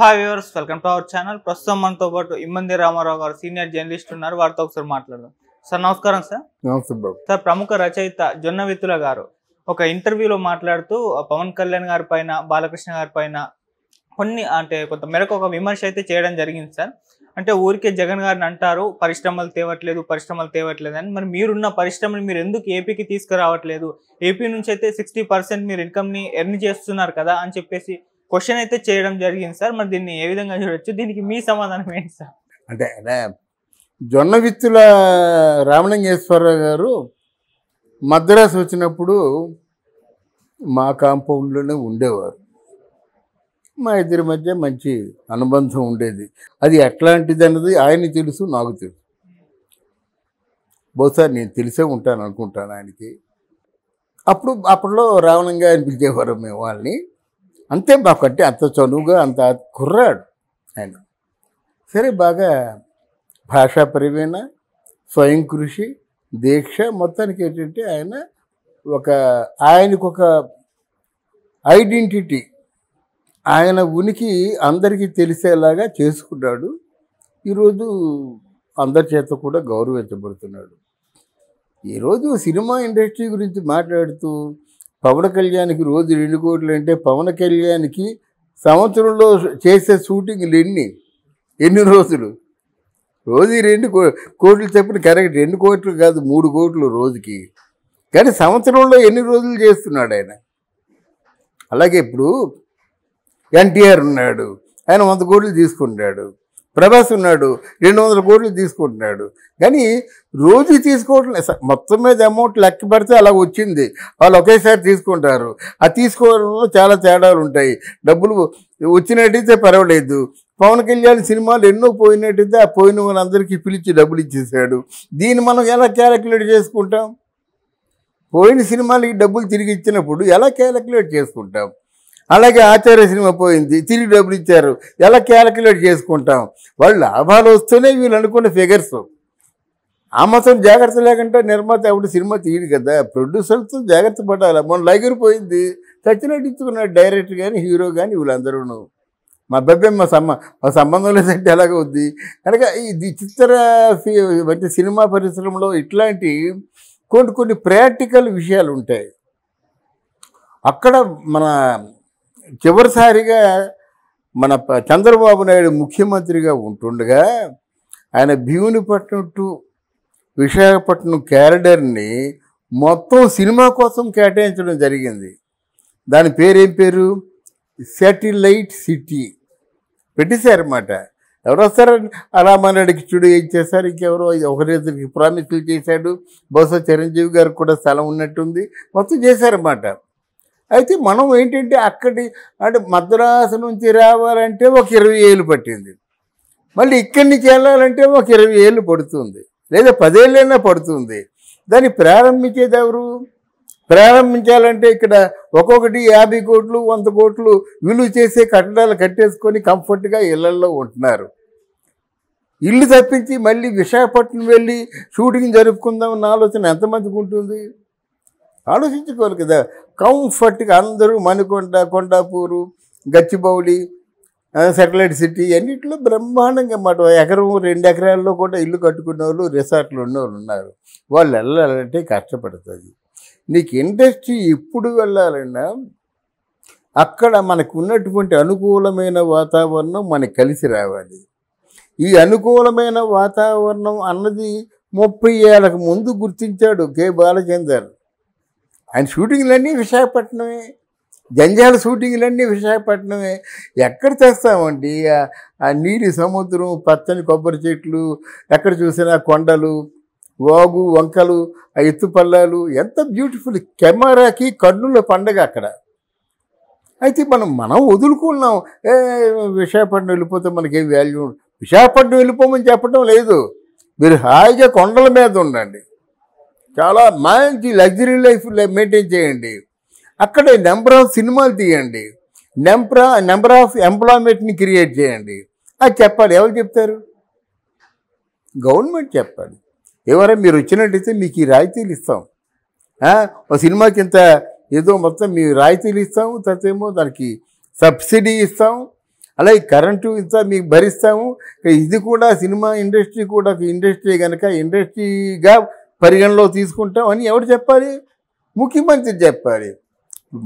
hi viewers welcome to our channel ప్రస్తుతం మనతో పాటు ఇమ్మంది రామారావు గారు సీనియర్ జర్నలిస్ట్ ఉన్నారు వారితో ఒకసారి మాట్లాడదాం సార్ నమస్కారం సార్ సార్ ప్రముఖ రచయిత జొన్న విత్తుల గారు ఒక ఇంటర్వ్యూలో మాట్లాడుతూ పవన్ కళ్యాణ్ గారి పైన బాలకృష్ణ గారి పైన కొన్ని అంటే కొంత మేరకు ఒక విమర్శ అయితే చేయడం జరిగింది సార్ అంటే ఊరికే జగన్ గారిని అంటారు పరిశ్రమలు తేవట్లేదు పరిశ్రమలు తేవట్లేదు అని మరి మీరున్న పరిశ్రమలు మీరు ఎందుకు ఏపీకి తీసుకురావట్లేదు ఏపీ నుంచి అయితే సిక్స్టీ పర్సెంట్ మీరు ఇన్కమ్ని ఎర్న్ చేస్తున్నారు కదా అని చెప్పేసి క్వశ్చన్ అయితే చేయడం జరిగింది సార్ మరి దీన్ని ఏ విధంగా చూడొచ్చు దీనికి మీ సమాధానం ఏంటి సార్ అంటే జొన్న విత్తుల రామలింగేశ్వరరావు గారు మద్రాసు వచ్చినప్పుడు మా కాంపౌండ్లోనే ఉండేవారు మా ఇద్దరి మధ్య మంచి అనుబంధం ఉండేది అది ఎట్లాంటిది అన్నది ఆయన తెలుసు నాకు తెలుసు బహుశా నేను తెలిసే ఉంటాను అనుకుంటాను ఆయనకి అప్పుడు అప్పట్లో రావణంగా అనిపించేవారు పిలిచేవారు మేము వాళ్ళని అంతే కట్టి అంత చనువుగా అంత కుర్రాడు ఆయన సరే బాగా భాషా పరివేణ స్వయం కృషి దీక్ష మొత్తానికి ఏంటంటే ఆయన ఒక ఆయనకు ఒక ఐడెంటిటీ ఆయన ఉనికి అందరికీ తెలిసేలాగా చేసుకున్నాడు ఈరోజు అందరి చేత కూడా గౌరవించబడుతున్నాడు ఈరోజు సినిమా ఇండస్ట్రీ గురించి మాట్లాడుతూ పవన కళ్యాణ్కి రోజు రెండు కోట్లు అంటే పవన కళ్యాణ్కి సంవత్సరంలో చేసే షూటింగ్లు ఎన్ని ఎన్ని రోజులు రోజు రెండు కో కోట్లు చెప్పిన కరెక్ట్ రెండు కోట్లు కాదు మూడు కోట్లు రోజుకి కానీ సంవత్సరంలో ఎన్ని రోజులు చేస్తున్నాడు ఆయన అలాగే ఇప్పుడు ఎన్టీఆర్ ఉన్నాడు ఆయన వంద కోట్లు తీసుకుంటాడు ప్రభాస్ ఉన్నాడు రెండు వందల కోట్లు తీసుకుంటున్నాడు కానీ రోజు తీసుకోవట్లేదు మొత్తం మీద అమౌంట్ లెక్క పెడితే అలా వచ్చింది వాళ్ళు ఒకేసారి తీసుకుంటారు ఆ తీసుకోవడంలో చాలా తేడాలు ఉంటాయి డబ్బులు వచ్చినట్టయితే పర్వాలేదు పవన్ కళ్యాణ్ సినిమాలు ఎన్నో పోయినట్టయితే ఆ పోయిన వాళ్ళందరికీ పిలిచి డబ్బులు ఇచ్చేసాడు దీన్ని మనం ఎలా క్యాలకులేట్ చేసుకుంటాం పోయిన సినిమాలకి డబ్బులు తిరిగి ఇచ్చినప్పుడు ఎలా క్యాలకులేట్ చేసుకుంటాం అలాగే ఆచార్య సినిమా పోయింది తిరిగి డబ్బులు ఇచ్చారు ఎలా క్యాలిక్యులేట్ చేసుకుంటాం వాళ్ళు లాభాలు వస్తూనే వీళ్ళు అనుకున్న ఫిగర్స్ ఆ మొత్తం జాగ్రత్త లేకుంటే నిర్మాత అప్పుడు సినిమా తీయడు కదా ప్రొడ్యూసర్తో జాగ్రత్త పడాలి మొన్న లగిరి పోయింది సత్యనారాయణ డైరెక్టర్ కానీ హీరో కానీ వీళ్ళందరూ మా అబ్బాయి మా సంబ మా సంబంధం లేదంటే ఎలాగ ఉంది కనుక ఇది చిత్ర మధ్య సినిమా పరిశ్రమలో ఇట్లాంటి కొన్ని కొన్ని ప్రాక్టికల్ విషయాలు ఉంటాయి అక్కడ మన చివరిసారిగా మన చంద్రబాబు నాయుడు ముఖ్యమంత్రిగా ఉంటుండగా ఆయన భీమునిపట్నం టు విశాఖపట్నం క్యారిడర్ని మొత్తం సినిమా కోసం కేటాయించడం జరిగింది దాని పేరేం పేరు శాటిలైట్ సిటీ పెట్టేశారన్నమాట ఎవరు వస్తారు అలా మనడికి చూడు ఏం చేశారు ఇంకెవరో ఒకరిద్దరికి ప్రామిసులు చేశాడు బహుశా చిరంజీవి గారికి కూడా స్థలం ఉన్నట్టుంది మొత్తం చేశారన్నమాట అయితే మనం ఏంటంటే అక్కడి అంటే మద్రాసు నుంచి రావాలంటే ఒక ఇరవై ఏళ్ళు పట్టింది మళ్ళీ ఇక్కడి నుంచి వెళ్ళాలంటే ఒక ఇరవై ఏళ్ళు పడుతుంది లేదా పదేళ్ళైనా పడుతుంది దాన్ని ప్రారంభించేది ఎవరు ప్రారంభించాలంటే ఇక్కడ ఒక్కొక్కటి యాభై కోట్లు వంద కోట్లు విలువ చేసే కట్టడాలు కట్టేసుకొని కంఫర్ట్గా ఇళ్లల్లో ఉంటున్నారు ఇల్లు తప్పించి మళ్ళీ విశాఖపట్నం వెళ్ళి షూటింగ్ జరుపుకుందామన్న ఆలోచన ఎంతమందికి ఉంటుంది ఆలోచించుకోవాలి కదా కంఫర్ట్గా అందరూ మణికొండ కొండాపూరు గచ్చిబౌలి సెటిలైట్ సిటీ అన్నింటిలో బ్రహ్మాండంగా మాట ఎకరం రెండు ఎకరాల్లో కూడా ఇల్లు కట్టుకునే వాళ్ళు రిసార్ట్లు ఉన్నవాళ్ళు ఉన్నారు వాళ్ళు వెళ్ళాలంటే కష్టపడుతుంది నీకు ఇండస్ట్రీ ఇప్పుడు వెళ్ళాలన్నా అక్కడ మనకు ఉన్నటువంటి అనుకూలమైన వాతావరణం మనకు కలిసి రావాలి ఈ అనుకూలమైన వాతావరణం అన్నది ముప్పై ఏళ్ళకు ముందు గుర్తించాడు కే బాలచందర్ ఆయన షూటింగ్లన్నీ విశాఖపట్నమే జంజాల షూటింగ్లన్నీ విశాఖపట్నమే ఎక్కడ చేస్తామండి ఆ నీటి సముద్రం పచ్చని కొబ్బరి చెట్లు ఎక్కడ చూసినా కొండలు వాగు వంకలు ఆ ఎత్తుపల్లాలు ఎంత బ్యూటిఫుల్ కెమెరాకి కన్నుల పండగ అక్కడ అయితే మనం మనం వదులుకున్నాం ఏ విశాఖపట్నం వెళ్ళిపోతే మనకేం వాల్యూ విశాఖపట్నం వెళ్ళిపోమని చెప్పడం లేదు మీరు హాయిగా కొండల మీద ఉండండి చాలా మంచి లగ్జరీ లైఫ్ మెయింటైన్ చేయండి అక్కడే నెంబర్ ఆఫ్ సినిమాలు తీయండి నెంబర్ నెంబర్ ఆఫ్ ఎంప్లాయ్మెంట్ని క్రియేట్ చేయండి అది చెప్పాలి ఎవరు చెప్తారు గవర్నమెంట్ చెప్పాలి ఎవరైనా మీరు వచ్చినట్టయితే మీకు ఈ రాయితీలు ఇస్తాం ఒక సినిమాకి ఇంత ఏదో మొత్తం మీ రాయితీలు ఇస్తాము తర్వాత ఏమో దానికి సబ్సిడీ ఇస్తాము అలాగే కరెంటు ఇంత మీకు భరిస్తాము ఇది కూడా సినిమా ఇండస్ట్రీ కూడా ఇండస్ట్రీ కనుక ఇండస్ట్రీగా పరిగణలో తీసుకుంటామని ఎవరు చెప్పాలి ముఖ్యమంత్రి చెప్పాలి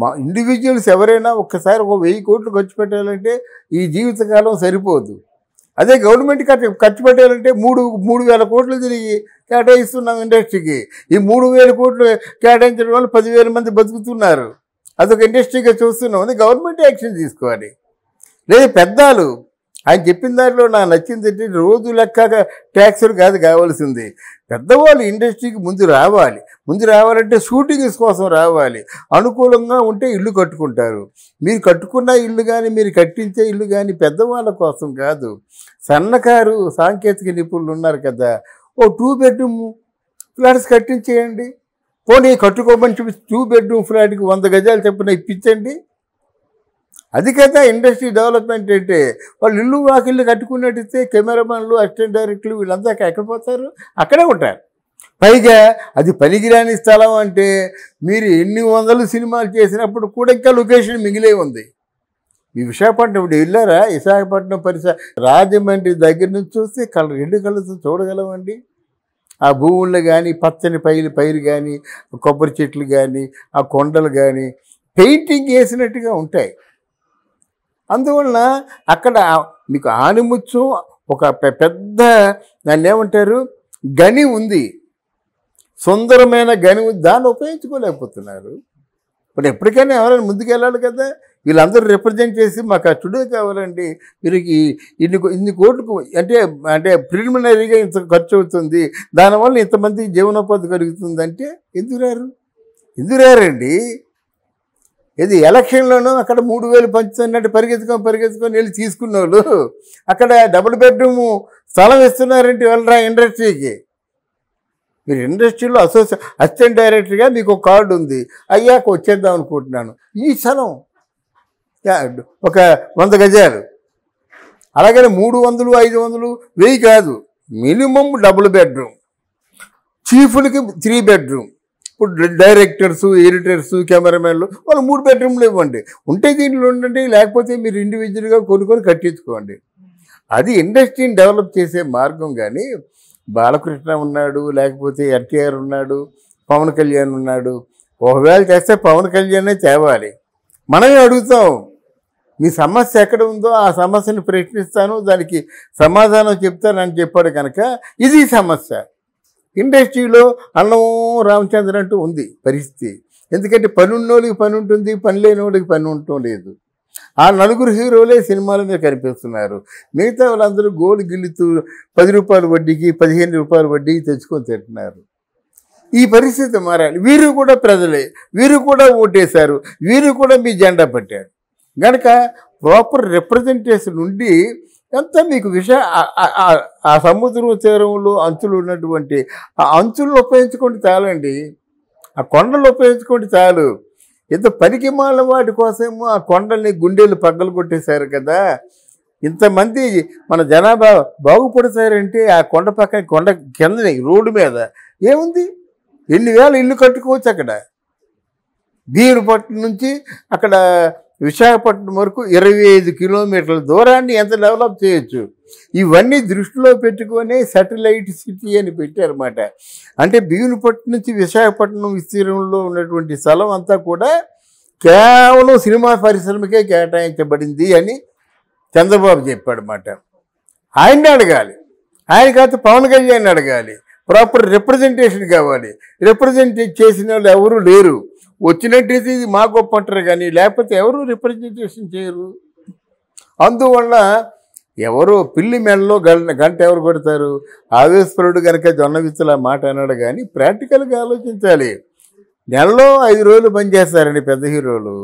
మా ఇండివిజువల్స్ ఎవరైనా ఒక్కసారి ఒక వెయ్యి కోట్లు ఖర్చు పెట్టాలంటే ఈ జీవితకాలం సరిపోదు అదే గవర్నమెంట్ ఖర్చు ఖర్చు పెట్టాలంటే మూడు మూడు వేల కోట్లు తిరిగి కేటాయిస్తున్నాం ఇండస్ట్రీకి ఈ మూడు వేల కోట్లు కేటాయించడం వల్ల పదివేల మంది బతుకుతున్నారు అదొక ఇండస్ట్రీగా చూస్తున్నాం అది గవర్నమెంట్ యాక్షన్ తీసుకోవాలి లేదు పెద్దలు ఆయన చెప్పిన దాంట్లో నాకు నచ్చింది ఏంటి రోజు లెక్క ట్యాక్సులు కాదు కావాల్సింది పెద్దవాళ్ళు ఇండస్ట్రీకి ముందు రావాలి ముందు రావాలంటే షూటింగ్స్ కోసం రావాలి అనుకూలంగా ఉంటే ఇల్లు కట్టుకుంటారు మీరు కట్టుకున్న ఇల్లు కానీ మీరు కట్టించే ఇల్లు కానీ పెద్దవాళ్ళ కోసం కాదు సన్నకారు సాంకేతిక నిపుణులు ఉన్నారు కదా ఓ టూ బెడ్రూమ్ ఫ్లాట్స్ కట్టించేయండి పోనీ కట్టుకోమని చెప్పి టూ బెడ్రూమ్ ఫ్లాట్కి వంద గజాలు చెప్పిన ఇప్పించండి అది కదా ఇండస్ట్రీ డెవలప్మెంట్ అంటే వాళ్ళు ఇల్లు వాకిళ్ళు కట్టుకున్నట్టయితే కెమెరామెన్లు అసిస్టెంట్ డైరెక్టర్లు వీళ్ళంతా ఎక్కడ పోతారు అక్కడే ఉంటారు పైగా అది పనికిరాని స్థలం అంటే మీరు ఎన్ని వందలు సినిమాలు చేసినప్పుడు కూడా ఇంకా లొకేషన్ మిగిలే ఉంది ఈ విశాఖపట్నం ఇప్పుడు వెళ్ళారా విశాఖపట్నం పరిసర రాజమండ్రి దగ్గర నుంచి చూస్తే కళ్ళ రెండు కళ్ళతో చూడగలమండి ఆ భూముల్లో కానీ పచ్చని పైలు పైరు కానీ కొబ్బరి చెట్లు కానీ ఆ కొండలు కానీ పెయింటింగ్ వేసినట్టుగా ఉంటాయి అందువలన అక్కడ మీకు ఆనిముచ్చు ఒక పెద్ద దాన్ని ఏమంటారు గని ఉంది సుందరమైన గని ఉంది దాన్ని ఉపయోగించుకోలేకపోతున్నారు ఇప్పుడు ఎప్పటికైనా ఎవరైనా ముందుకెళ్ళాలి కదా వీళ్ళందరూ రిప్రజెంట్ చేసి మాకు చుడు కావాలండి వీరికి ఇన్ని ఇన్ని కోట్లకు అంటే అంటే ప్రిలిమినరీగా ఇంత ఖర్చు అవుతుంది దానివల్ల ఇంతమంది జీవనోపాధి కలుగుతుంది అంటే ఎందుకు రారు ఎందుకు రారండి ఏది ఎలక్షన్లోనూ అక్కడ మూడు వేలు పంచుతున్నట్టు పరిగెత్తుకొని పరిగెత్తుకొని వెళ్ళి తీసుకున్న వాళ్ళు అక్కడ డబుల్ బెడ్రూమ్ స్థలం ఇస్తున్నారంటే వెళ్ళరా ఇండస్ట్రీకి మీరు ఇండస్ట్రీలో అసోసియే అసిస్టెంట్ డైరెక్టర్గా మీకు ఒక కార్డు ఉంది అయ్యాక వచ్చేద్దాం అనుకుంటున్నాను ఈ స్థలం ఒక వంద గజాలు అలాగనే మూడు వందలు ఐదు వందలు వెయ్యి కాదు మినిమం డబుల్ బెడ్రూమ్ చీఫ్లకి త్రీ బెడ్రూమ్ ఇప్పుడు డైరెక్టర్స్ ఎడిటర్స్ కెమెరామెన్లు వాళ్ళు మూడు బెడ్రూమ్లు ఇవ్వండి ఉంటే దీంట్లో ఉండండి లేకపోతే మీరు ఇండివిజువల్గా కొనుక్కొని కట్టించుకోండి అది ఇండస్ట్రీని డెవలప్ చేసే మార్గం కానీ బాలకృష్ణ ఉన్నాడు లేకపోతే ఎన్టీఆర్ ఉన్నాడు పవన్ కళ్యాణ్ ఉన్నాడు ఒకవేళ చేస్తే పవన్ కళ్యాణే తేవాలి మనమే అడుగుతాం మీ సమస్య ఎక్కడ ఉందో ఆ సమస్యను ప్రశ్నిస్తాను దానికి సమాధానం చెప్తానని చెప్పాడు కనుక ఇది సమస్య ఇండస్ట్రీలో అన్నం రామచంద్ర అంటూ ఉంది పరిస్థితి ఎందుకంటే పనున్నోళ్ళకి పని ఉంటుంది పని లేనివాడికి పని ఉండటం లేదు ఆ నలుగురు హీరోలే సినిమాల మీద కనిపిస్తున్నారు మిగతా వాళ్ళందరూ గోలు గిల్లుతూ పది రూపాయలు వడ్డీకి పదిహేను రూపాయలు వడ్డీకి తెచ్చుకొని తింటున్నారు ఈ పరిస్థితి మారాలి వీరు కూడా ప్రజలే వీరు కూడా ఓటేశారు వీరు కూడా మీ జెండా పట్టారు కనుక ప్రాపర్ రిప్రజెంటేషన్ ఉండి అంతా మీకు విష ఆ సముద్ర తీరంలో అంచులు ఉన్నటువంటి ఆ అంచులను ఉపయోగించుకోండి చాలండి ఆ కొండలు ఉపయోగించుకోండి చాలు ఇంత మాల వాటి కోసమో ఆ కొండల్ని గుండెలు పగ్గలు కొట్టేశారు కదా ఇంతమంది మన జనాభా బాగుపడతారంటే ఆ కొండ పక్కన కొండ కిందనే రోడ్డు మీద ఏముంది ఎన్ని వేల ఇల్లు కట్టుకోవచ్చు అక్కడ బీరు నుంచి అక్కడ విశాఖపట్నం వరకు ఇరవై ఐదు కిలోమీటర్ల దూరాన్ని ఎంత డెవలప్ చేయొచ్చు ఇవన్నీ దృష్టిలో పెట్టుకొని సాటిలైట్ సిటీ అని పెట్టారన్నమాట అంటే బీగునిపట్నం నుంచి విశాఖపట్నం విస్తీర్ణంలో ఉన్నటువంటి స్థలం అంతా కూడా కేవలం సినిమా పరిశ్రమకే కేటాయించబడింది అని చంద్రబాబు చెప్పాడన్నమాట ఆయన్ని అడగాలి ఆయన కాదు పవన్ కళ్యాణ్ అడగాలి ప్రాపర్ రిప్రజెంటేషన్ కావాలి రిప్రజెంట్ చేసిన వాళ్ళు ఎవరూ లేరు వచ్చినట్టయితే ఇది మా గొప్ప అంటారు కానీ లేకపోతే ఎవరు రిప్రజెంటేషన్ చేయరు అందువల్ల ఎవరు పిల్లి మెడలో గంట ఎవరు కొడతారు ఆవేశ్వరుడు కనుక జొన్న మాట అన్నాడు కానీ ప్రాక్టికల్గా ఆలోచించాలి నెలలో ఐదు రోజులు పనిచేస్తారండి పెద్ద హీరోలు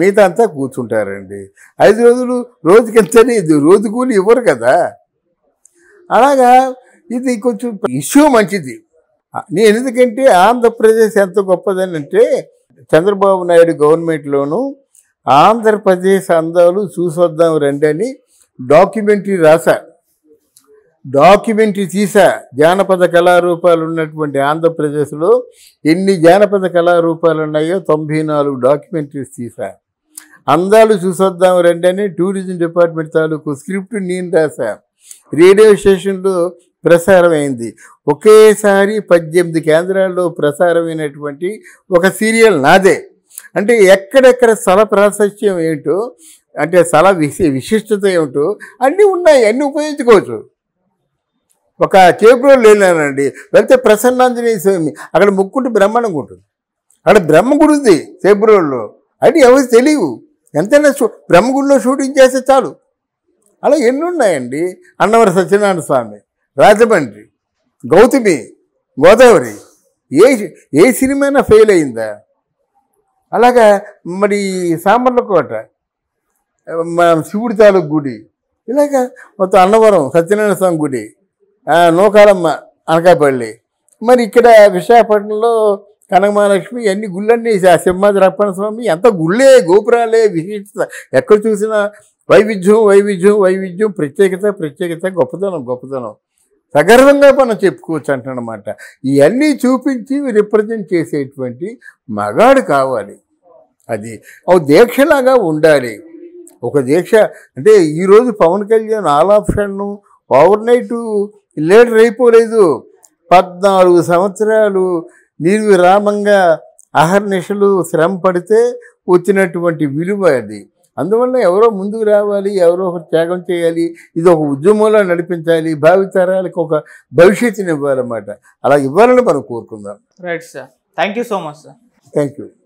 మిగతా అంతా కూర్చుంటారండి ఐదు రోజులు రోజుకింతనే ఇది రోజు కూలి ఇవ్వరు కదా అలాగా ఇది కొంచెం ఇష్యూ మంచిది నేను ఎందుకంటే ఆంధ్రప్రదేశ్ ఎంత గొప్పదని అంటే చంద్రబాబు నాయుడు గవర్నమెంట్లోనూ ఆంధ్రప్రదేశ్ అందాలు చూసొద్దాం రండి అని డాక్యుమెంటరీ రాశా డాక్యుమెంటరీ తీసా జానపద కళారూపాలు ఉన్నటువంటి ఆంధ్రప్రదేశ్లో ఎన్ని జానపద కళారూపాలు ఉన్నాయో తొంభై నాలుగు డాక్యుమెంటరీస్ తీసా అందాలు చూసొద్దాం రండి అని టూరిజం డిపార్ట్మెంట్ తాలూకు స్క్రిప్ట్ నేను రాశా రేడియో స్టేషన్లో ప్రసారమైంది ఒకేసారి పద్దెనిమిది కేంద్రాల్లో ప్రసారమైనటువంటి ఒక సీరియల్ నాదే అంటే ఎక్కడెక్కడ స్థల ప్రాశస్యం ఏమిటో అంటే స్థల విశి విశిష్టత ఏమిటో అన్నీ ఉన్నాయి అన్నీ ఉపయోగించుకోవచ్చు ఒక కేబులో వెళ్ళానండి వెళ్తే ప్రసన్నాంజనేయ స్వామి అక్కడ ముక్కుంటే బ్రహ్మాండం ఉంటుంది అక్కడ బ్రహ్మగుడి ఉంది కేబ్రోల్లో అది ఎవరు తెలియవు ఎంతైనా షూ బ్రహ్మగుడిలో షూటింగ్ చేస్తే చాలు అలా ఎన్ని ఉన్నాయండి అన్నవర సత్యనారాయణ స్వామి రాజమండ్రి గౌతమి గోదావరి ఏ ఏ సినిమైనా ఫెయిల్ అయిందా అలాగా మరి సాంబర్ల కోట శివుడి తాలూకు గుడి ఇలాగ మొత్తం అన్నవరం సత్యనారాయణ స్వామి గుడి నూకాలమ్మ అనకాపల్లి మరి ఇక్కడ విశాఖపట్నంలో కనకమహాలక్ష్మి అన్ని గుళ్ళన్నీ సింహాజ రప్పణ స్వామి అంత గుళ్ళే గోపురాలే విశిష్టత ఎక్కడ చూసినా వైవిధ్యం వైవిధ్యం వైవిధ్యం ప్రత్యేకత ప్రత్యేకత గొప్పతనం గొప్పతనం సగర్వంగా మనం చెప్పుకోవచ్చు అంటున్నమాట ఇవన్నీ చూపించి రిప్రజెంట్ చేసేటువంటి మగాడు కావాలి అది ఒక దీక్షలాగా ఉండాలి ఒక దీక్ష అంటే ఈరోజు పవన్ కళ్యాణ్ ఆల్ ఆప్షన్ను ఓవర్ నైటు లీడర్ అయిపోలేదు పద్నాలుగు సంవత్సరాలు నిర్విరామంగా అహర్నిశలు శ్రమ పడితే వచ్చినటువంటి విలువ అది అందువల్ల ఎవరో ముందుకు రావాలి ఎవరో ఒకరు త్యాగం చేయాలి ఇది ఒక ఉద్యమంలో నడిపించాలి భావితరాలకు ఒక భవిష్యత్తుని ఇవ్వాలన్నమాట అలా ఇవ్వాలని మనం కోరుకుందాం right sir thank so much sir thank